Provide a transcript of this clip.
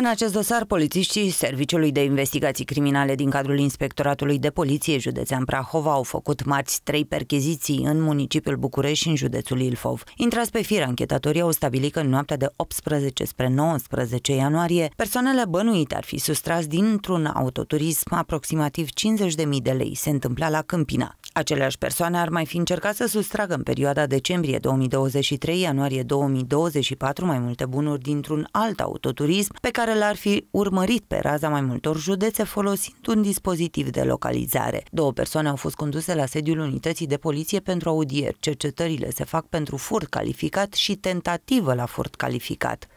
În acest dosar, polițiștii Serviciului de Investigații Criminale din cadrul Inspectoratului de Poliție Județean Prahova au făcut marți trei percheziții în municipiul București și în județul Ilfov. Intrați pe fir, anchetatorii au stabilit că în noaptea de 18 spre 19 ianuarie, persoanele bănuite ar fi sustras dintr-un autoturism aproximativ 50.000 de lei. Se întâmpla la Câmpina. Aceleași persoane ar mai fi încercat să sustragă în perioada decembrie 2023-ianuarie 2024 mai multe bunuri dintr-un alt autoturism pe care care l-ar fi urmărit pe raza mai multor județe folosind un dispozitiv de localizare. Două persoane au fost conduse la sediul unității de poliție pentru audieri. Cercetările se fac pentru furt calificat și tentativă la furt calificat.